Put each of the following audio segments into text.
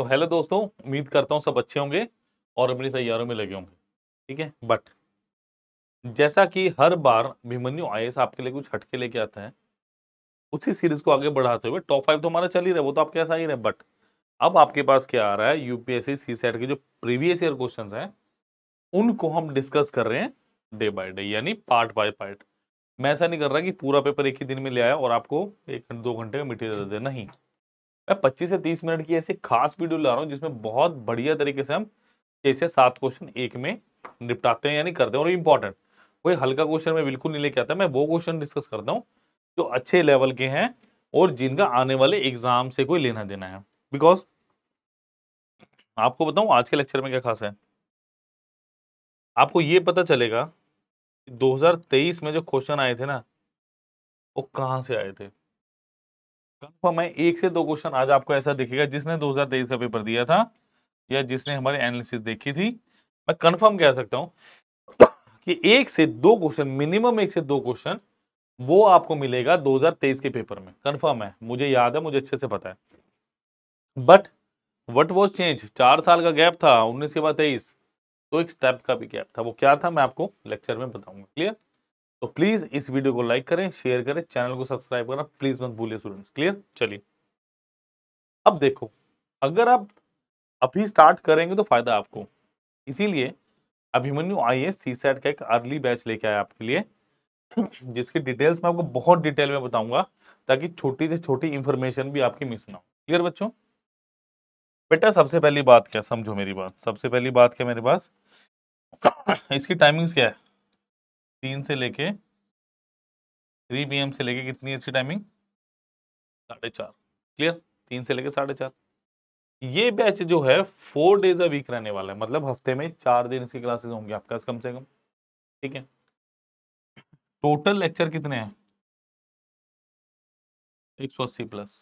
तो हेलो दोस्तों उम्मीद करता हूँ सब अच्छे होंगे और अपनी तैयारियों में लगे होंगे ठीक है बट जैसा कि हर बार भिमन्यू आई आपके लिए कुछ हटके लेके आते हैं उसी सीरीज को आगे बढ़ाते हुए टॉप फाइव तो हमारा चल ही रहा है वो तो आपके पास आ ही रहा है बट अब आपके पास क्या आ रहा है यूपीएससी सी सेट के जो प्रीवियस ईयर क्वेश्चन हैं उनको हम डिस्कस कर रहे हैं डे बाय डे यानी पार्ट बाय पार्ट मैं ऐसा नहीं कर रहा कि पूरा पेपर एक ही दिन में ले आया और आपको एक दो घंटे में मटेरियल दे नहीं मैं पच्चीस से तीस मिनट की ऐसी खास वीडियो ला रहा हूँ जिसमें बहुत बढ़िया तरीके से हम कैसे सात क्वेश्चन एक में निपटाते हैं यानी करते हैं और इम्पोर्टेंट कोई हल्का क्वेश्चन में बिल्कुल नहीं लेके आता मैं वो क्वेश्चन डिस्कस करता हूँ जो अच्छे लेवल के हैं और जिनका आने वाले एग्जाम से कोई लेना देना है बिकॉज आपको बताऊं आज के लेक्चर में क्या खास है आपको ये पता चलेगा कि 2023 में जो क्वेश्चन आए थे ना वो कहाँ से आए थे कंफर्म है एक से दो क्वेश्चन आज आपको ऐसा दिखेगा जिसने 2023 का पेपर दिया था या जिसने हमारी एनालिसिस देखी थी मैं कंफर्म कह सकता हूं कि एक से दो क्वेश्चन मिनिमम एक से दो क्वेश्चन वो आपको मिलेगा 2023 के पेपर में कंफर्म है मुझे याद है मुझे अच्छे से पता है बट वट वॉज चेंज चार साल का गैप था उन्नीस के बाद तेईस तो एक स्टेप का भी गैप था वो क्या था मैं आपको लेक्चर में बताऊंगा क्लियर तो प्लीज इस वीडियो को लाइक करें शेयर करें चैनल को सब्सक्राइब करना प्लीज मत भूलिए स्टूडेंट्स क्लियर चलिए अब देखो अगर आप अभी स्टार्ट करेंगे तो फायदा आपको इसीलिए Abhimanyu I S C set का एक अर्ली बैच लेके आया आपके लिए जिसकी डिटेल्स मैं आपको बहुत डिटेल में बताऊंगा ताकि छोटी से छोटी इंफॉर्मेशन भी आपकी मिस ना हो क्लियर बच्चों बेटा सबसे पहली बात क्या समझो मेरी बात सबसे पहली बात क्या मेरे पास इसकी टाइमिंग्स क्या है तीन से लेके थ्री पी से लेके कितनी अच्छी टाइमिंग साढ़े चार क्लियर तीन से लेके साढ़े चार ये बैच जो है फोर डेज अ वीक रहने वाला है मतलब हफ्ते में चार दिन इसकी क्लासेस होंगी आपके पास कम से कम ठीक है टोटल लेक्चर कितने हैं एक सौ अस्सी प्लस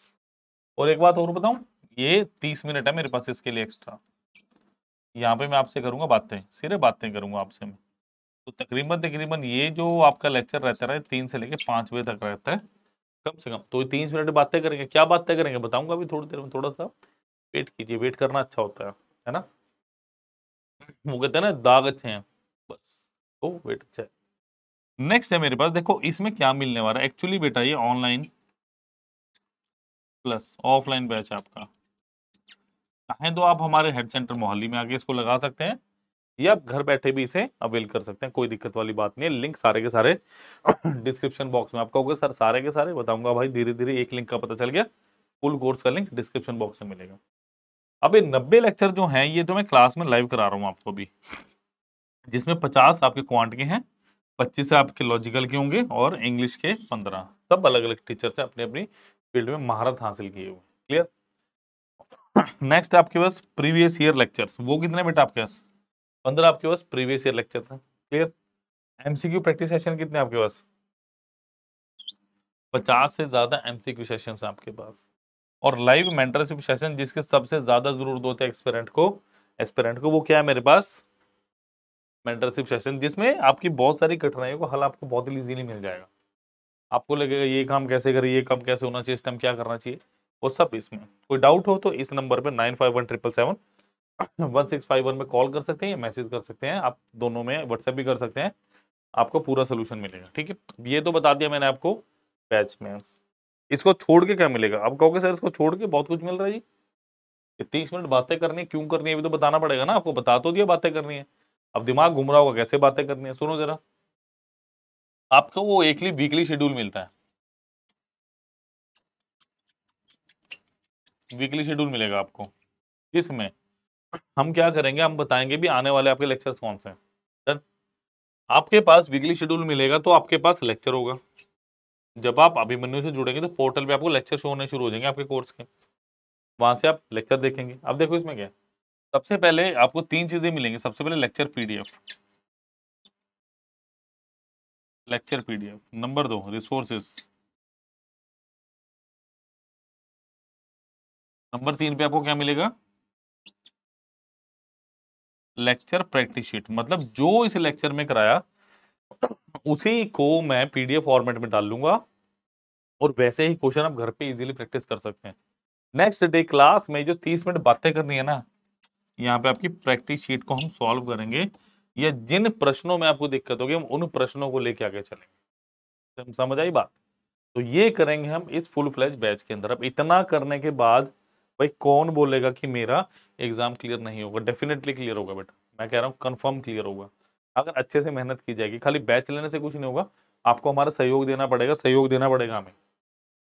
और एक बात और बताऊं ये तीस मिनट है मेरे पास इसके लिए एक्स्ट्रा यहाँ पे मैं आपसे करूंगा बातें सिर्फ बातें करूंगा आपसे मैं तो तकरीबन तकरीबन ये जो आपका लेक्चर रहता है तीन से लेके पाँच बजे तक रहता है कम से कम तो तीस मिनट बातें करेंगे क्या बातें करेंगे बताऊंगा अभी थोड़ी देर में थोड़ा सा वेट कीजिए वेट करना अच्छा होता है है ना वो कहते हैं ना दाग अच्छे हैं बस तो वेट अच्छा है नेक्स्ट है मेरे पास देखो इसमें क्या मिलने वाला है एक्चुअली बेटा ये ऑनलाइन प्लस ऑफलाइन बैच है आपका चाहे तो आप हमारे हेड सेंटर मोहाली में आके इसको लगा सकते हैं या आप घर बैठे भी इसे अवेल कर सकते हैं कोई दिक्कत वाली बात नहीं है लिंक सारे के सारे डिस्क्रिप्शन बॉक्स में आपका होगा सर सारे के सारे बताऊंगा भाई धीरे धीरे एक लिंक का पता चल गया फुल कोर्स का लिंक डिस्क्रिप्शन बॉक्स में मिलेगा अब ये नब्बे लेक्चर जो हैं ये तो मैं क्लास में लाइव करा रहा हूँ आपको अभी जिसमें पचास आपके क्वांट के हैं पच्चीस आपके लॉजिकल के होंगे और इंग्लिश के पंद्रह सब अलग अलग टीचर से अपनी अपनी फील्ड में महारत हासिल किए हुए क्लियर नेक्स्ट आपके पास प्रीवियस ईयर लेक्चर्स वो कितने बेटा आपके पास पंद्रह आपके पास प्रीवियस ईयर लेक्चर हैं क्लियर एमसीक्यू प्रैक्टिस सेशन कितने आपके पास पचास से ज़्यादा एमसीक्यू सेशन आपके पास और लाइव मेंटरशिप सेशन जिसके सबसे ज़्यादा ज़रूरत होता है एक्सपेरेंट को एक्सपेरेंट को वो क्या है मेरे पास मेंटरशिप सेशन जिसमें आपकी बहुत सारी कठिनाइयों को हल आपको बहुत इजीली मिल जाएगा आपको लगेगा ये काम कैसे करें ये काम कैसे होना चाहिए इस टाइम क्या करना चाहिए वो सब इसमें कोई डाउट हो तो इस नंबर पर nine five one triple seven one six five one में कॉल कर सकते हैं या मैसेज कर सकते हैं आप दोनों में व्हाट्सएप भी कर सकते हैं आपको पूरा सोल्यूशन मिलेगा ठीक है ये तो बता दिया मैंने आपको बैच में इसको छोड़ के क्या मिलेगा आप कहोगे सर इसको छोड़ के बहुत कुछ मिल रहा है जी तीस मिनट बातें करनी है क्यों करनी है भी तो बताना पड़ेगा ना आपको बता तो दिया बातें करनी है अब दिमाग घूम रहा होगा कैसे बातें करनी है सुनो जरा आपको वो एकली वीकली शेड्यूल मिलता है वीकली शेड्यूल मिलेगा आपको इसमें हम क्या करेंगे हम बताएंगे भी आने वाले आपके लेक्चर्स कौन से हैं आपके पास वीकली शेड्यूल मिलेगा तो आपके पास लेक्चर होगा जब आप अभिमन्यु से जुड़ेंगे तो पोर्टल पे आपको लेक्चर शो होने शुरू हो जाएंगे आपके कोर्स के वहाँ से आप लेक्चर देखेंगे अब देखो इसमें क्या सबसे पहले आपको तीन चीज़ें मिलेंगी सबसे पहले lecture PDF lecture PDF number दो रिसोर्सेस नंबर तीन पे आपको क्या मिलेगा लेक्चर प्रैक्टिस शीट मतलब जो इस लेक्चर में कराया उसी को मैं पीडीएफ फॉर्मेट में डाल लूंगा और वैसे ही क्वेश्चन आप घर पे इजीली प्रैक्टिस कर सकते हैं नेक्स्ट डे क्लास में जो तीस मिनट बातें करनी है ना यहाँ पे आपकी प्रैक्टिस शीट को हम सॉल्व करेंगे या जिन प्रश्नों में आपको दिक्कत होगी हम उन प्रश्नों को लेके आगे चलेंगे तो हम समझ आई बात तो ये करेंगे हम इस फुल फ्लैज बैच के अंदर अब इतना करने के बाद भाई कौन बोलेगा कि मेरा एग्जाम क्लियर नहीं होगा डेफिनेटली क्लियर होगा बेटा मैं कह रहा हूँ कन्फर्म क्लियर होगा अगर अच्छे से मेहनत की जाएगी खाली बैच लेने से कुछ नहीं होगा आपको हमारा सहयोग देना पड़ेगा सहयोग देना पड़ेगा हमें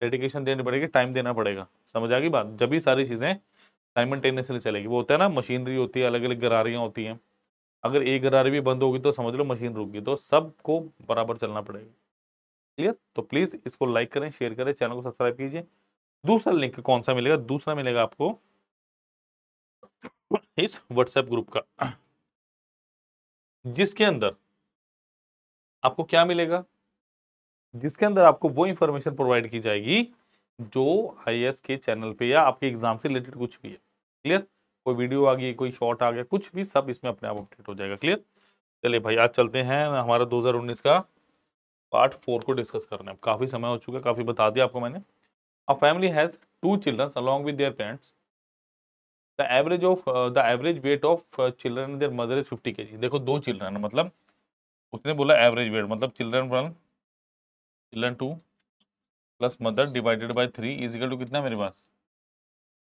डेडिकेशन देनी पड़ेगी टाइम देना पड़ेगा समझ आ गई बात जब भी सारी चीज़ें नहीं चलेगी वो होता है ना मशीनरी होती है अलग अलग गरारियाँ होती हैं अगर एक गरारी भी बंद होगी तो समझ लो मशीन रुकगी तो सबको बराबर चलना पड़ेगा क्लियर तो प्लीज़ इसको लाइक करें शेयर करें चैनल को सब्सक्राइब कीजिए दूसरा लिंक कौन सा मिलेगा दूसरा मिलेगा आपको इस व्हाट्सएप ग्रुप का जिसके अंदर आपको क्या मिलेगा जिसके अंदर आपको वो इंफॉर्मेशन प्रोवाइड की जाएगी जो आई के चैनल पे या आपके एग्जाम से रिलेटेड कुछ भी है क्लियर कोई वीडियो आ गई कोई शॉर्ट आ गया कुछ भी सब इसमें अपने आप अपडेट हो जाएगा क्लियर चलिए भाई आज चलते हैं हमारा 2019 का पार्ट फोर को डिस्कस करना काफ़ी समय हो चुका है काफ़ी बता दिया आपको मैंने a family has two children along with their parents the average of uh, the average weight of uh, children their mother is 50 kg देखो दो children मतलब उसने बोला average weight मतलब children one children two plus mother divided by three is equal to कितना मेरे पास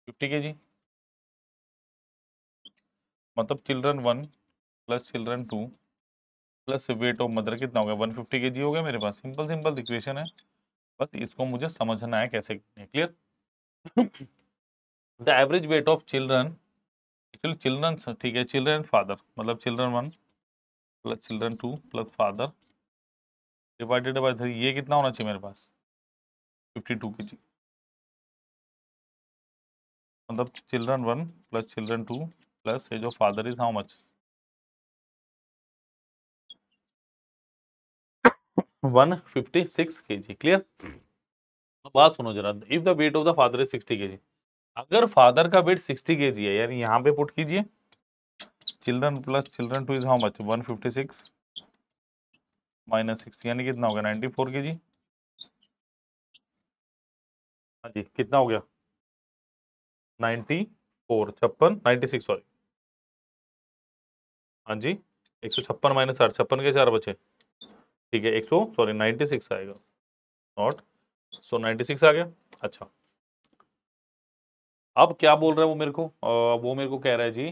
50 kg मतलब children one plus children two plus weight of mother कितना हो गया 150 केजी हो गया मेरे पास सिंपल सिंपल इक्वेशन है बस इसको मुझे समझना है कैसे clear the average weight of children actually children ठीक है चिल्ड्रन एंड फादर मतलब children one plus children two plus father divided by three ये कितना होना चाहिए मेरे पास फिफ्टी टू के जी मतलब children one plus children two plus age जो father is how much one fifty six K G clear बात सुनो जरा if the weight of the father is sixty K G अगर father का wait sixty K जी है यानी यहाँ पे पुट कीजिए children plus children two is how much one fifty six minus six यानी कितना हो गया नाइन्टी फोर के जी हाँ जी कितना हो गया नाइन्टी फोर छप्पन नाइन्टी सिक्स सॉरी हाँ जी एक सौ छप्पन माइनस आठ छप्पन के चार बचे ठीक है एक सौ सॉरी नाइन्टी सिक्स आएगा नॉट सो नाइन्टी सिक्स आ गया अच्छा अब क्या बोल रहा है वो मेरे को uh, वो मेरे को कह रहा है जी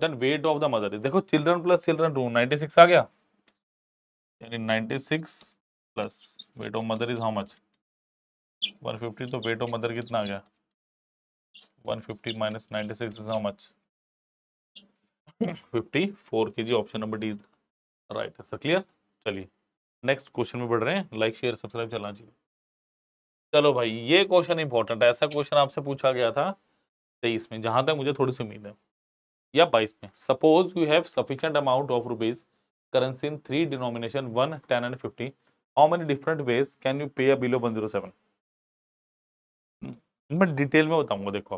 then weight of the mother देखो children plus children room ninety six आ गया यानी ninety six plus weight of mother is how much one fifty तो वेट ऑफ मदर कितना आ गया one fifty minus ninety six is how much fifty four K G option number D is right sir clear चलिए next question में बढ़ रहे हैं like share subscribe चलना चाहिए चलो भाई ये क्वेश्चन इंपॉर्टेंट है ऐसा क्वेश्चन आपसे पूछा गया था तेईस में जहाँ तक मुझे थोड़ी सी उम्मीद है या बाईस में suppose you have sufficient amount of rupees currency in three denomination one ten and fifty how many different ways can you pay below one zero seven मैं डिटेल में बताऊंगा देखो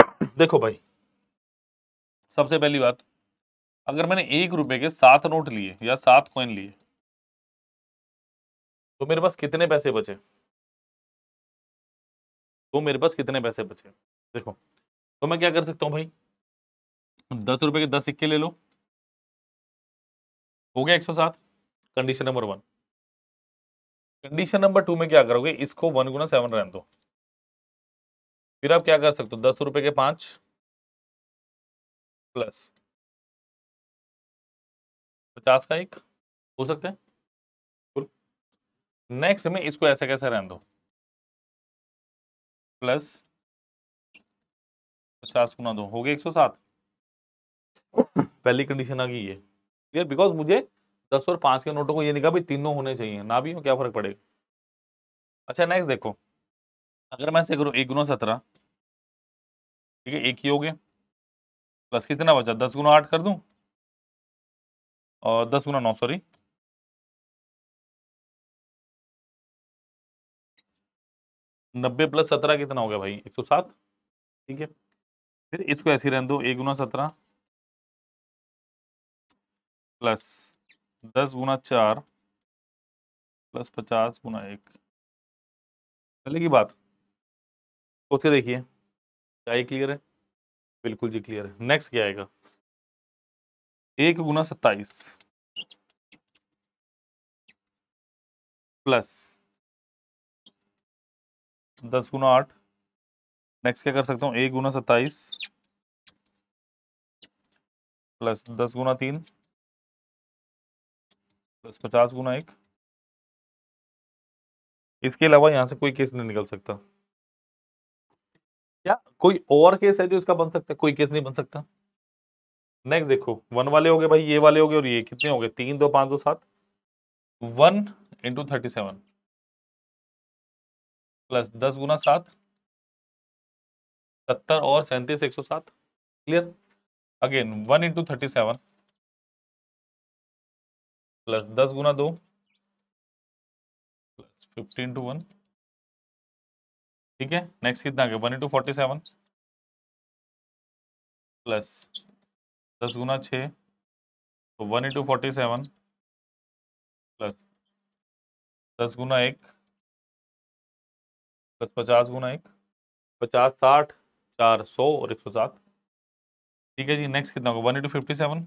आप देखो भाई सबसे पहली बात अगर मैंने एक रुपए के सात नोट लिए या सात कॉइन लिए तो मेरे पास कितने पैसे बचे तो मेरे पास कितने पैसे बचे देखो तो मैं क्या कर सकता हूँ भाई दस रुपए के दस सिक्के ले लो हो गया एक सौ सात condition number one condition number two में क्या करोगे इसको वन गुना सेवन रहने दो फिर आप क्या कर सकते हो दस रुपए के पांच प्लस पचास का एक हो सकते हैं नेक्स्ट में इसको ऐसे कैसे रहने दो प्लस पचास गुना दो हो गया एक सौ सात पहली कंडीशन आ गई ये क्लियर बिकॉज मुझे दस और पांच के नोटों को ये निकाल भाई तीनों होने चाहिए ना भी हो क्या फर्क पड़ेगा अच्छा नेक्स्ट देखो अगर मैं ऐसे करूँ एक गुना सत्रह ठीक है एक ही हो गया प्लस कितना बचा दस गुना आठ कर दूँ और दस गुना नौ सॉरी नब्बे प्लस सत्रह कितना हो गया भाई एक सौ सात ठीक है फिर इसको ऐसे रहने दो एक गुना सत्रह प्लस दस गुना चार प्लस पचास गुना एक चलेगी बात उसे देखिए क्या ये क्लियर है बिल्कुल जी क्लियर है नेक्स्ट क्या आएगा एक गुना सत्ताईस प्लस दस गुना आठ नेक्स्ट क्या कर सकता हूँ एक गुना सत्ताईस प्लस दस गुना तीन प्लस पचास गुना एक इसके अलावा यहां से कोई केस नहीं निकल सकता क्या कोई और केस है जो इसका बन सकता है कोई केस नहीं बन सकता नेक्स्ट देखो वन वाले हो गए भाई ये वाले हो गए और ये कितने हो गए तीन दो पांच दो सात one into thirty seven plus दस गुना सात सत्तर और सैंतीस एक सौ सात clear again one into thirty seven plus दस गुना दो प्लस फिफ्टी इंटू वन ठीक है नेक्स्ट कितना आ गया one into forty seven plus दस गुना छः तो one into forty seven plus दस गुना एक प्लस पचास गुना एक पचास साठ चार सौ और एक सौ सात ठीक है जी नेक्स्ट कितना होगा one into fifty seven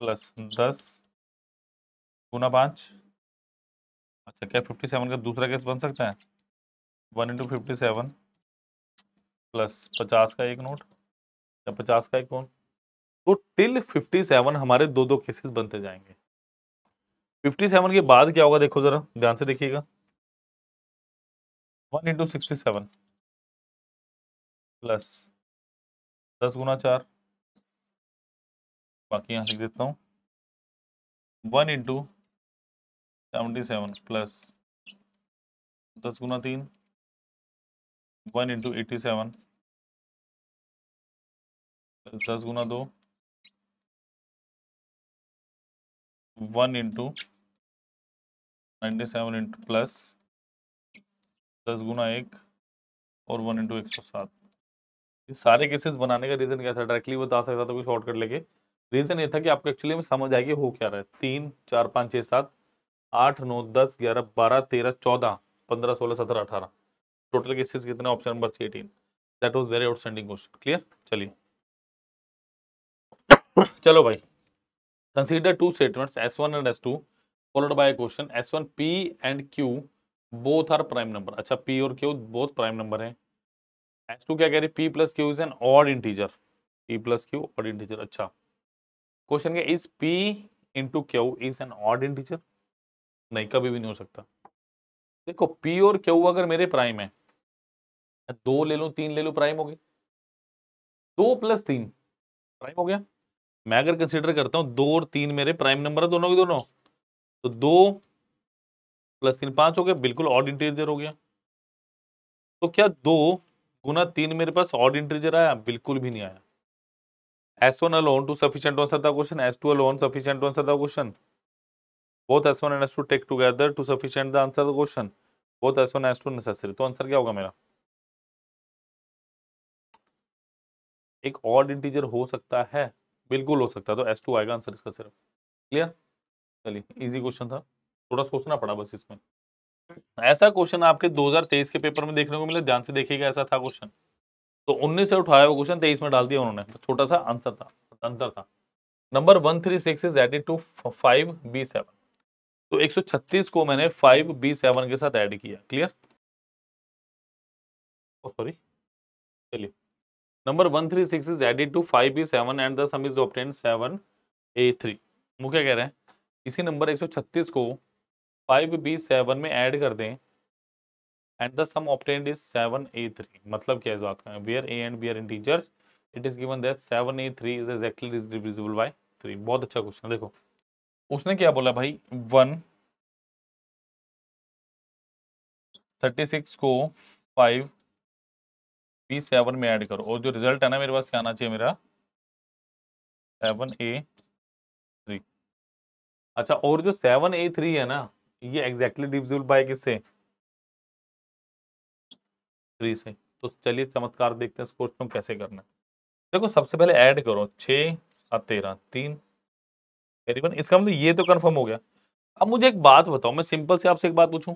plus दस गुना पाँच अच्छा क्या फिफ्टी सेवन का दूसरा केस बन सकता है one into fifty seven plus पचास का एक नोट या पचास का एक कौन तो टिल फिफ्टी सेवन हमारे दो दो केसेस बनते जाएंगे फिफ्टी सेवन के बाद क्या होगा देखो जरा ध्यान से देखिएगा one into sixty seven plus दस गुना चार बाकी यहाँ लिख देता हूँ one into seventy seven plus दस गुना तीन वन इंटू एटी सेवन दस गुना दो one into ninety seven into plus दस गुना एक और वन इंटू एक सौ सात ये सारे केसेस बनाने का रीज़न क्या था डायरेक्टली बता सकता था कोई शॉर्टकट लेके रीज़न ये था कि आपको एक्चुअली में समझ आएगी हो क्या रहा है तीन चार पाँच छः सात आठ नौ दस ग्यारह बारह तेरह चौदह पंद्रह सोलह सत्रह अठारह टोटल केसेस कितने ऑप्शन नंबर थी eighteen that was very outstanding question clear चलिए चलो भाई consider two statements S one and S two followed by question S one P and Q both are prime number अच्छा P और Q both prime number है S two क्या कह रही P plus Q is an odd integer P plus Q odd integer अच्छा question क्या is P into Q is an odd integer नहीं कभी भी नहीं हो सकता देखो पी और क्यू अगर मेरे प्राइम है दो ले लूँ तीन ले लूँ प्राइम हो गए दो प्लस तीन प्राइम हो गया मैं अगर कंसिडर करता हूँ दो और तीन मेरे प्राइम नंबर है दोनों के दोनों तो दो प्लस तीन पाँच हो गया बिल्कुल ऑड इंटीरियर हो गया तो क्या दो गुना तीन मेरे पास ऑड इंटीरियर आया बिल्कुल भी नहीं आया S one alone to sufficient answer था question S two alone sufficient answer था क्वेश्चन बहुत S one and S two take together to sufficient the answer the question बहुत S one S two necessary तो answer क्या होगा मेरा एक odd integer हो सकता है बिल्कुल हो सकता है तो एस टू आएगा आंसर इसका सिर्फ क्लियर चलिए इजी क्वेश्चन था थोड़ा सोचना पड़ा बस इसमें ऐसा क्वेश्चन आपके 2023 के पेपर में देखने को मिला ध्यान से देखिएगा ऐसा था क्वेश्चन तो 19 से उठाया हुआ क्वेश्चन 23 में डाल दिया उन्होंने तो छोटा सा आंसर था अंतर था number one three six is added to five B seven तो छत्तीस को मैंने फाइव बी सेवन के साथ ऐड किया क्लियर सॉरी oh, चलिए two five B seven and 5b7 and is obtain seven A three वो क्या कह रहे हैं इसी नंबर छत्तीस को सेवन में ऐड कर दें and the sum obtain is three मतलब क्या इस बात का where A and b are teachers it is given that three is exactly divisible by three बहुत अच्छा क्वेश्चन देखो उसने क्या बोला भाई थर्टी सिक्स को फाइव पी सेवन में ऐड करो और जो रिजल्ट है ना मेरे पास क्या आना चाहिए मेरा सेवन ए थ्री अच्छा और जो सेवन ए थ्री है ना ये एग्जैक्टली डिविजिबल बाय किससे थ्री से तो चलिए चमत्कार देखते हैं इस क्वेश्चन को कैसे करना है देखो सबसे पहले ऐड करो छः सात तेरह तीन करीबन इसका मतलब ये तो कन्फर्म हो गया अब मुझे एक बात बताओ मैं सिंपल से आपसे एक बात पूछूं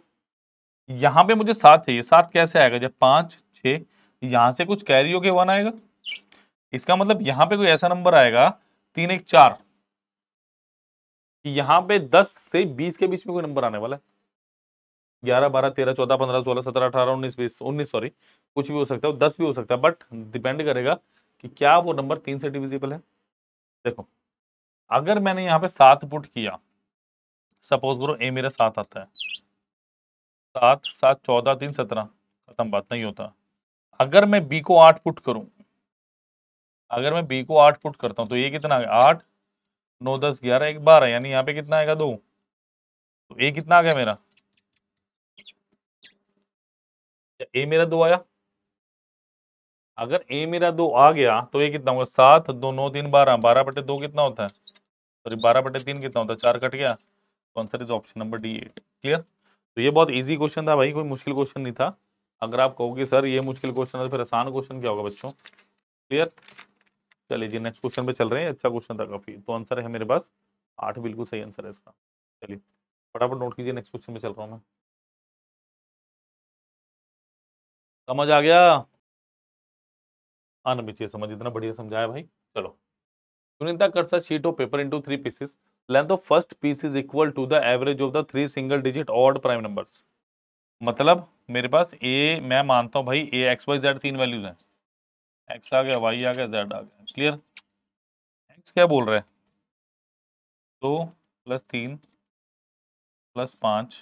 यहाँ पे मुझे सात चाहिए सात कैसे आएगा जब पाँच छः यहाँ से कुछ कैरी होके वन आएगा इसका मतलब यहाँ पे कोई ऐसा नंबर आएगा तीन एक चार यहां पे दस से बीस के बीच में कोई नंबर आने वाला है ग्यारह बारह तेरह चौदह पंद्रह सोलह सत्रह अठारह उन्नीस बीस उन्नीस सॉरी कुछ भी हो सकता है दस भी हो सकता है बट डिपेंड करेगा कि क्या वो नंबर तीन से डिविजिबल है देखो अगर मैंने यहाँ पे सात पुट किया सपोज करो ए मेरा सात आता है सात सात चौदह तीन सत्रह खत्म बात नहीं होता अगर मैं बी को आठ पुट करूं अगर मैं बी को आठ पुट करता हूं तो ये कितना आठ नौ दस ग्यारह एक बारह यानी यहाँ पे कितना आएगा दो तो ए कितना आ गया मेरा ए मेरा दो आया अगर ए मेरा दो आ गया तो ये कितना होगा सात दो नौ तीन बारह बारह बटे दो कितना होता है सॉरी बारह बटे तीन कितना होता है चार कट गया तो answer is option number D eight clear तो ये बहुत इजी क्वेश्चन था भाई कोई मुश्किल क्वेश्चन नहीं था अगर आप कहोगे सर ये मुश्किल क्वेश्चन है तो फिर आसान क्वेश्चन क्या होगा बच्चों क्लियर चलिए जी नेक्स्ट क्वेश्चन पे चल रहे हैं अच्छा क्वेश्चन था काफ़ी तो आंसर है मेरे पास आठ बिल्कुल सही आंसर है इसका चलिए फटाफट नोट कीजिए नेक्स्ट क्वेश्चन पे चल रहा हूँ मैं समझ आ गया आना हाँ, भी समझ इतना बढ़िया समझाया भाई चलो सुनिंदा कर cuts sheet of paper into three pieces length of first piece is equal to the average of the three single digit digit prime numbers मतलब मेरे पास ए मैं मानता हूँ भाई ए एक्स वाई जेड तीन वैल्यूज हैं एक्स आ गया वाई आ गया जेड आ गया क्लियर एक्स क्या बोल रहा है दो प्लस तीन प्लस पाँच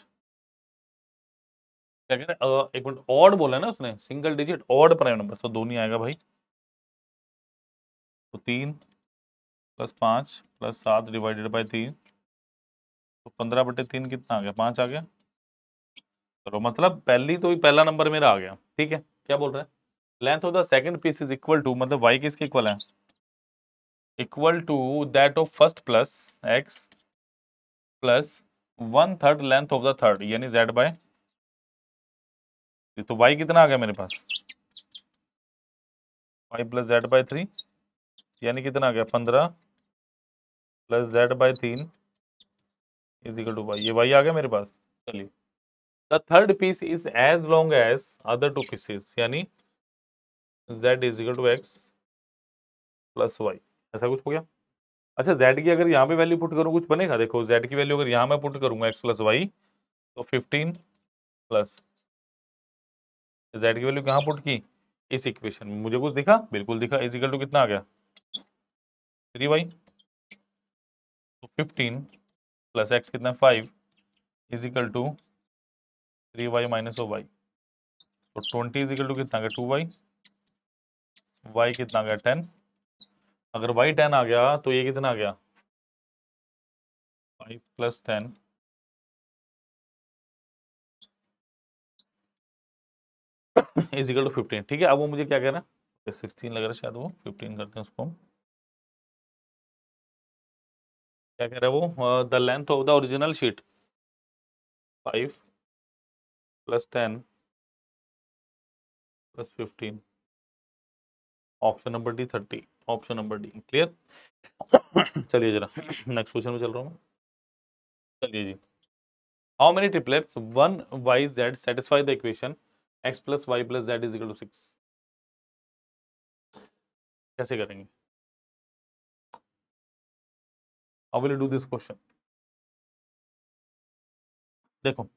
क्या कह रहे हैं एक मिनट ऑड बोला है ना उसने single digit odd prime number तो दो नहीं आएगा भाई तो तीन प्लस पाँच प्लस सात डिवाइडेड बाई तीन तो पंद्रह बटे तीन कितना आ गया पाँच आ गया करो मतलब पहली तो पहला नंबर मेरा आ गया ठीक है क्या बोल रहा है length of the second piece is equal to मतलब वाई किसके इक्वल है equal to that of first plus X plus one third length of the third यानी जेड बाय तो वाई कितना आ गया मेरे पास Y plus Z by three यानी कितना आ गया पंद्रह प्लस जेड बाई तीन इजिकल टू वाई ये वाई आ गया मेरे पास चलिए the third piece is as long as other two pieces यानी Z is equal to X plus Y ऐसा कुछ हो गया अच्छा जेड की अगर यहाँ पे वैल्यू पुट करूँ कुछ बनेगा देखो जेड की वैल्यू अगर यहाँ मैं पुट करूंगा एक्स प्लस वाई तो फिफ्टीन प्लस जेड की वैल्यू कहाँ पुट की इस इक्वेशन में मुझे कुछ दिखा बिल्कुल दिखा इज इक्वल टू कितना आ गया थ्री वाई तो फिफ्टीन प्लस एक्स कितना five is equal to three Y minus O Y तो ट्वेंटी इज इक्वल टू कितना गया टू वाई वाई कितना गया टेन अगर वाई टेन आ गया तो ये कितना आ गया five plus ten is equal to fifteen ठीक है अब वो मुझे क्या कह रहा है सिक्सटीन लग रहा है शायद वो फिफ्टीन करते हैं उसको हम क्या कह रहा है वो the length of the original sheet five plus ten plus fifteen option number D thirty option number D clear चलिए जरा नेक्स्ट क्वेश्चन में चल रहा हूँ चलिए जी how many triplets one Y Z satisfy the equation X plus Y plus Z is equal to six कैसे करेंगे विल डू दिस क्वेश्चन देखो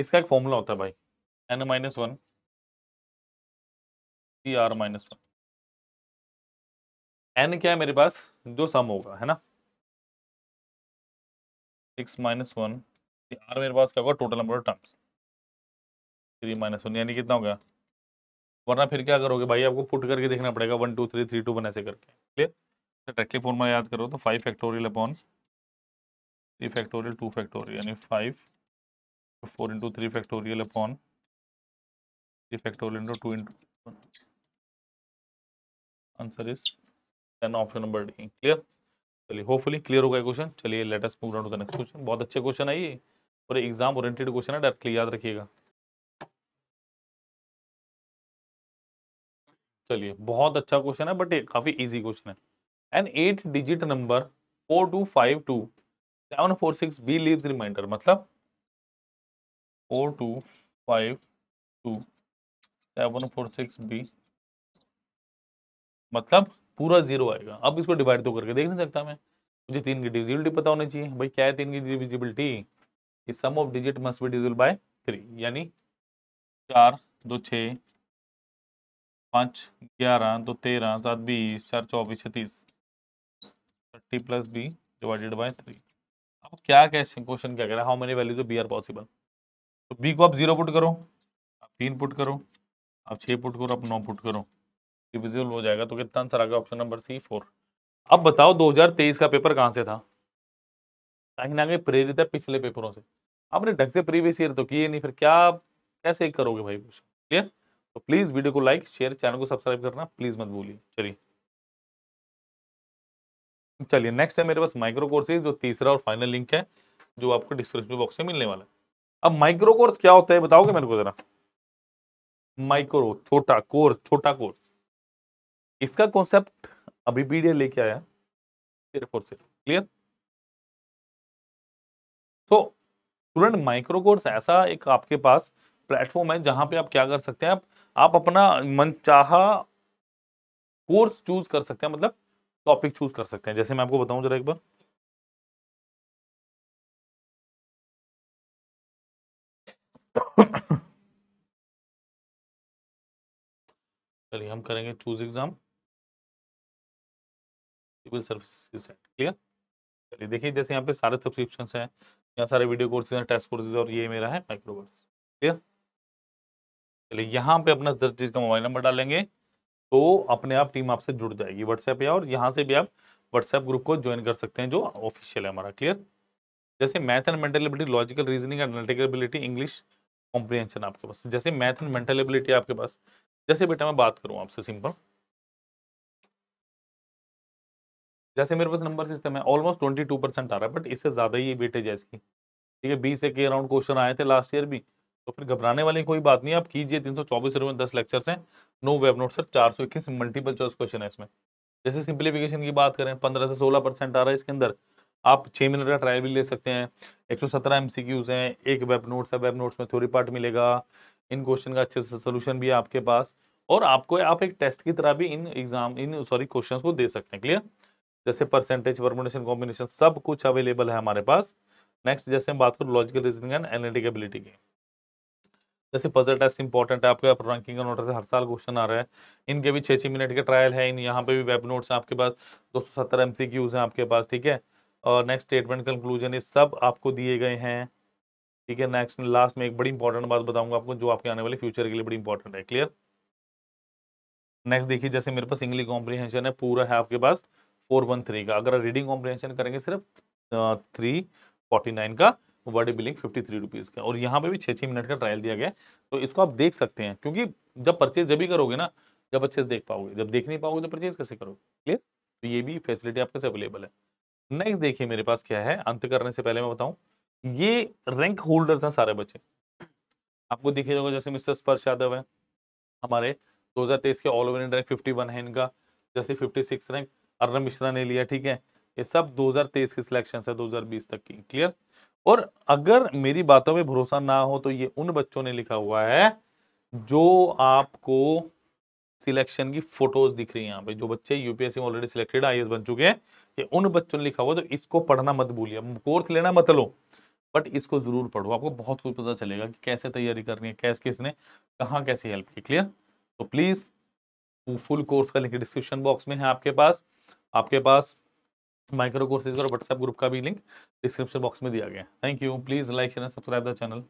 इसका एक फॉर्मूला होता है भाई N minus one C R minus one N क्या है मेरे पास जो सम होगा है ना six minus one C R मेरे पास क्या होगा total number of terms three minus one यानी कितना हो गया वरना फिर क्या करोगे भाई आपको पुट करके देखना पड़ेगा one two three three two one ऐसे करके क्लियर डायरेक्टली फॉर्मूला याद करो तो five factorial upon three factorial two factorial यानी फाइव तो four into three factorial upon three factorial into two into answer is ten option number D clear चलिए hopefully clear होगा question चलिए latest move down to the next question बहुत अच्छे क्वेश्चन है ये और एग्जाम ओरिएंटेड क्वेश्चन है डायरेक्टली याद रखिएगा चलिए बहुत अच्छा क्वेश्चन है बट ये काफी इजी क्वेश्चन है N eight digit number four two five two seven four six B leaves remainder मतलब four two five two seven four six B मतलब पूरा जीरो आएगा अब इसको डिवाइड तो करके देख नहीं सकता मैं मुझे तीन की डिविजिबिलिटी पता होनी चाहिए भाई क्या है तीन की डिविजिबिलिटी कि sum of digit must be divisible by three यानी चार दो छः पाँच ग्यारह दो तेरह सात बीस चार चौबीस छत्तीस thirty plus B divided by three अब क्या कैसे क्वेश्चन क्या कह रहा है how many values of B are possible तो बी को आप जीरो पुट करो आप तीन पुट करो आप छः पुट करो आप नौ पुट करो डिविजिबल हो जाएगा तो कितना आंसर आ गया ऑप्शन नंबर सी फोर अब बताओ 2023 का पेपर कहाँ से था कहीं ना कहीं प्रेरित है पिछले पेपरों से आपने ढंग से प्रीवियस ईयर तो किए नहीं फिर क्या कैसे करोगे भाई क्लियर तो प्लीज़ वीडियो को लाइक शेयर चैनल को सब्सक्राइब करना प्लीज़ मत भूलिए चलिए चलिए नेक्स्ट है मेरे पास माइक्रो कोर्सेज जो तीसरा और फाइनल लिंक है जो आपको डिस्क्रिप्शन बॉक्स में मिलने वाला है अब माइक्रो कोर्स क्या होता है बताओगे मेरे को जरा माइक्रो छोटा कोर्स छोटा कोर्स इसका कॉन्सेप्ट अभी पीडीए लेके आया सिर्फ और सिर्फ क्लियर तो स्टूडेंट माइक्रो कोर्स ऐसा एक आपके पास प्लेटफॉर्म है जहां पे आप क्या कर सकते हैं आप आप अपना मनचाहा कोर्स चूज कर सकते हैं मतलब टॉपिक चूज कर सकते हैं जैसे मैं आपको बताऊं जरा एक बार चलिए हम करेंगे choose exam civil service clear चलिए देखिए जैसे यहाँ पे सारे सब्सक्रिप्शन हैं यहाँ सारे वीडियो कोर्सेज हैं टेस्ट कोर्सेज और ये मेरा है माइक्रोवर्स क्लियर चलिए यहाँ पे अपना दस चीज का मोबाइल नंबर डालेंगे तो अपने आप टीम आपसे जुड़ जाएगी व्हाट्सएप या और यहाँ से भी आप व्हाट्सएप ग्रुप को ज्वाइन कर सकते हैं जो ऑफिशियल है हमारा क्लियर जैसे math and mental ability logical reasoning and analytical ability English comprehension आपके पास जैसे मैथ एंड मेंटल एबिलिटी आपके पास जैसे बेटा मैं बात करूँ आपसे सिंपल जैसे मेरे पास नंबर सिस्टम है ऑलमोस्ट ट्वेंटी टू परसेंट आ रहा है बट इससे ज़्यादा ही बेटे है की ठीक है बीस एक अराउंड क्वेश्चन आए थे लास्ट ईयर भी तो फिर घबराने वाली कोई बात नहीं आप कीजिए तीन सौ चौबीस रुपये दस लेक्चर हैं नो वेब नोट सर चार सौ इक्कीस मल्टीपल चॉइस क्वेश्चन है इसमें जैसे सिंप्लीफिकेशन की बात करें पंद्रह से सोलह परसेंट आ रहा है इसके अंदर आप छः मिनट का ट्रायल भी ले सकते हैं एक सौ सत्रह एम सी क्यूज़ हैं एक वेब नोट्स है वेब नोट्स में थ्योरी पार्ट मिलेगा इन क्वेश्चन का अच्छे से सोल्यूशन भी है आपके पास और आपको आप एक टेस्ट की तरह भी इन एग्जाम इन सॉरी क्वेश्चन को दे सकते हैं क्लियर जैसे परसेंटेज परमोनेशन कॉम्बिनेशन सब कुछ अवेलेबल है हमारे पास नेक्स्ट जैसे हम बात करें logical reasoning and analytic ability की जैसे पजल टेस्ट इंपॉर्टेंट है आपके आप रैंकिंग का नोटर से हर साल क्वेश्चन आ रहा है इनके भी छः छः मिनट के ट्रायल है इन यहाँ पे भी वेब नोट्स हैं आपके पास दो सौ सत्तर एम सी क्यूज़ हैं आपके पास ठीक है और नेक्स्ट स्टेटमेंट कंक्लूजन ये सब आपको दिए गए हैं ठीक है नेक्स्ट में लास्ट में एक बड़ी इंपॉर्टेंट बात बताऊंगा आपको जो आपके आने वाले फ्यूचर के लिए बड़ी इंपॉर्टेंट है क्लियर नेक्स्ट देखिए जैसे मेरे पास इंग्लिश कॉम्प्रीहेंशन है पूरा है आपके पास फोर वन थ्री का अगर रीडिंग कॉम्प्रीहेंशन करेंगे सिर्फ थ्री फोर्टी नाइन का word billing fifty three rupees का और यहाँ पे भी छः छः मिनट का ट्रायल दिया गया तो इसको आप देख सकते हैं क्योंकि जब परचेज जब भी करोगे ना जब अच्छे से देख पाओगे जब देख नहीं पाओगे तो परचेज कैसे करोगे क्लियर तो ये भी फैसिलिटी आपके से अवेलेबल है नेक्स्ट देखिए मेरे पास क्या है अंत करने से पहले मैं बताऊं ये रैंक होल्डर्स हैं सारे बच्चे आपको दिखे जाएगा जैसे मिस्टर स्पर्श यादव है हमारे 2023 के all over India rank fifty है इनका जैसे 56 रैंक अर्ण मिश्रा ने लिया ठीक है ये सब 2023 की सिलेक्शन है 2020 तक की क्लियर और अगर मेरी बातों में भरोसा ना हो तो ये उन बच्चों ने लिखा हुआ है जो आपको सिलेक्शन की फोटोज दिख रही है यहाँ पे जो बच्चे यूपीएससी में ऑलरेडी सिलेक्टेड आई बन चुके हैं ये उन बच्चों ने लिखा हुआ तो इसको पढ़ना मत भूलिए कोर्स लेना मत लो बट इसको जरूर पढ़ो आपको बहुत कुछ पता चलेगा कि कैसे तैयारी करनी है कैसे किसने कहाँ कैसे हेल्प की क्लियर तो प्लीज़ फुल कोर्स का लिंक डिस्क्रिप्शन बॉक्स में है आपके पास आपके पास माइक्रो कोर्सेज और व्हाट्सएप ग्रुप का भी लिंक डिस्क्रिप्शन बॉक्स में दिया गया thank you please like share subscribe the channel